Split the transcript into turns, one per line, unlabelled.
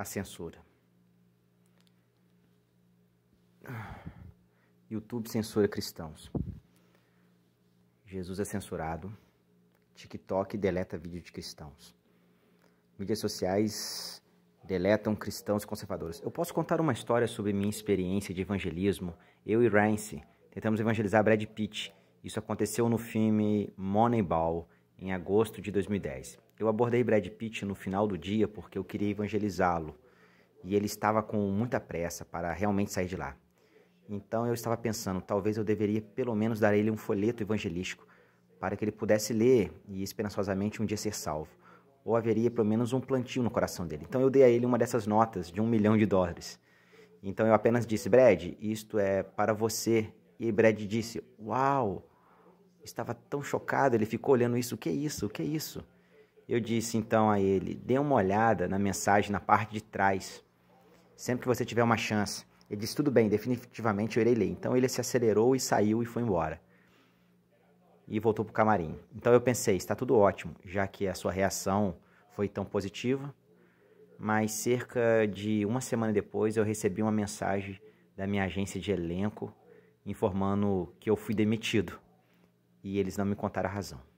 a censura. YouTube censura cristãos. Jesus é censurado. TikTok deleta vídeo de cristãos. Mídias sociais deletam cristãos conservadores. Eu posso contar uma história sobre minha experiência de evangelismo. Eu e Rance tentamos evangelizar Brad Pitt. Isso aconteceu no filme Moneyball em agosto de 2010. Eu abordei Brad Pitt no final do dia porque eu queria evangelizá-lo e ele estava com muita pressa para realmente sair de lá. Então eu estava pensando, talvez eu deveria pelo menos dar a ele um folheto evangelístico para que ele pudesse ler e esperançosamente um dia ser salvo. Ou haveria pelo menos um plantio no coração dele. Então eu dei a ele uma dessas notas de um milhão de dólares. Então eu apenas disse, Brad, isto é para você. E Brad disse, uau! Estava tão chocado, ele ficou olhando isso. O que é isso? O que é isso? Eu disse então a ele: dê uma olhada na mensagem na parte de trás. Sempre que você tiver uma chance. Ele disse: tudo bem, definitivamente eu irei ler. Então ele se acelerou e saiu e foi embora. E voltou para o camarim. Então eu pensei: está tudo ótimo, já que a sua reação foi tão positiva. Mas cerca de uma semana depois eu recebi uma mensagem da minha agência de elenco informando que eu fui demitido e eles não me contaram a razão.